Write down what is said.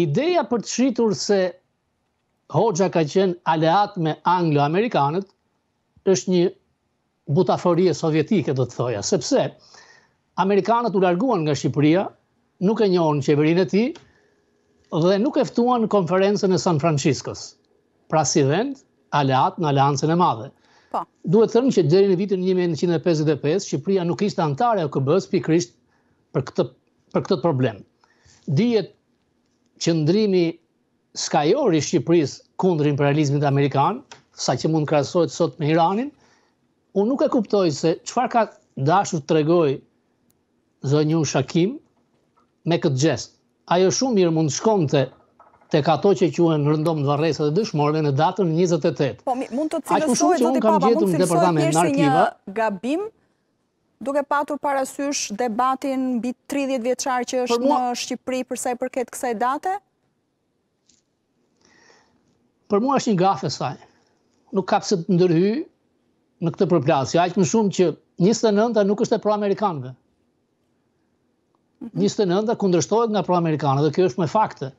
Ideja për të shritur se Hoxha ka qenë aleat me Anglo-Amerikanët është një butaforie sovjetike, do të thoja, sepse Amerikanët u larguan nga Shqipëria, nuk e njohën qeverinë e ti, dhe nuk eftuan konferencën e San Franciscos, pra si vend, aleat në aleancën e madhe. Pa. Po. Duhet thërën që dheri në vitin 1955, Shqipëria nuk ishte antare o këbës pikrisht për këtë, për këtë problem. Dijet qëndrimi skajori Shqipëris kundër imperializmit Amerikan, sa që mund krasojt sot me Iranin, unë nuk e kuptoj se qëfar ka dashur të regoj zonju Shakim me këtë gjest. Ajo shumë mirë mund shkonte të, të ka to që quen në rëndom të varresa dhe dëshmorve në datën 28. Po, mund të cilësohet, zoti papa, mund të cilësojt njështë një gabim? duke patur parasysh debatin bi 30 vjeqar që është në Shqipëri përse i përket kësaj date? Për mua është një gafë e saj. Nuk ka pëse të ndërhy në këtë përplasje. Ajtë më shumë që 29-a nuk është e pro-amerikanëve. 29-a mhm. kundrështohet nga pro-amerikanëve dhe kjo është me fakte.